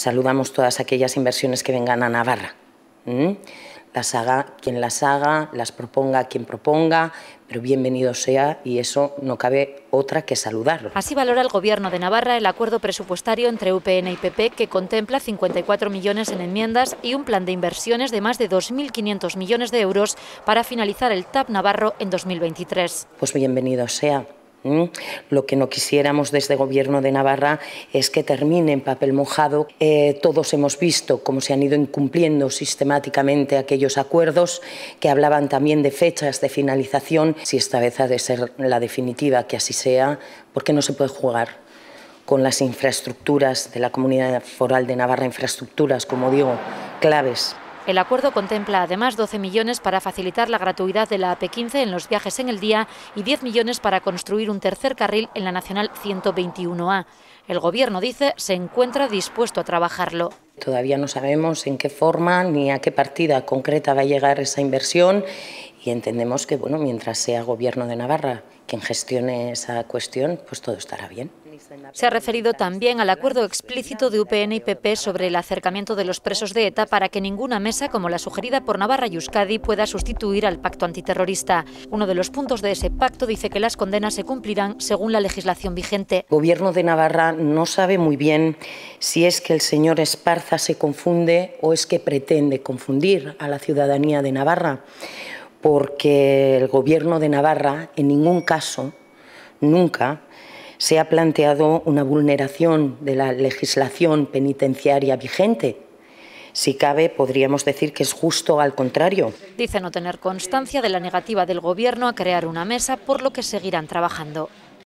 saludamos todas aquellas inversiones que vengan a Navarra. Las haga quien las haga, las proponga quien proponga, pero bienvenido sea y eso no cabe otra que saludarlo. Así valora el Gobierno de Navarra el acuerdo presupuestario entre UPN y PP que contempla 54 millones en enmiendas y un plan de inversiones de más de 2.500 millones de euros para finalizar el TAP Navarro en 2023. Pues bienvenido sea. Lo que no quisiéramos desde Gobierno de Navarra es que termine en papel mojado. Eh, todos hemos visto cómo se han ido incumpliendo sistemáticamente aquellos acuerdos que hablaban también de fechas de finalización. Si esta vez ha de ser la definitiva, que así sea, porque no se puede jugar con las infraestructuras de la Comunidad Foral de Navarra, infraestructuras, como digo, claves. El acuerdo contempla además 12 millones para facilitar la gratuidad de la AP15 en los viajes en el día y 10 millones para construir un tercer carril en la Nacional 121A. El Gobierno dice se encuentra dispuesto a trabajarlo. Todavía no sabemos en qué forma ni a qué partida concreta va a llegar esa inversión y entendemos que bueno, mientras sea Gobierno de Navarra quien gestione esa cuestión, pues todo estará bien. Se ha referido también al acuerdo explícito de UPN y PP sobre el acercamiento de los presos de ETA para que ninguna mesa como la sugerida por Navarra y Euskadi pueda sustituir al pacto antiterrorista. Uno de los puntos de ese pacto dice que las condenas se cumplirán según la legislación vigente. gobierno de Navarra no sabe muy bien si es que el señor Esparza se confunde o es que pretende confundir a la ciudadanía de Navarra porque el gobierno de Navarra en ningún caso, nunca, se ha planteado una vulneración de la legislación penitenciaria vigente. Si cabe, podríamos decir que es justo al contrario. Dice no tener constancia de la negativa del Gobierno a crear una mesa, por lo que seguirán trabajando.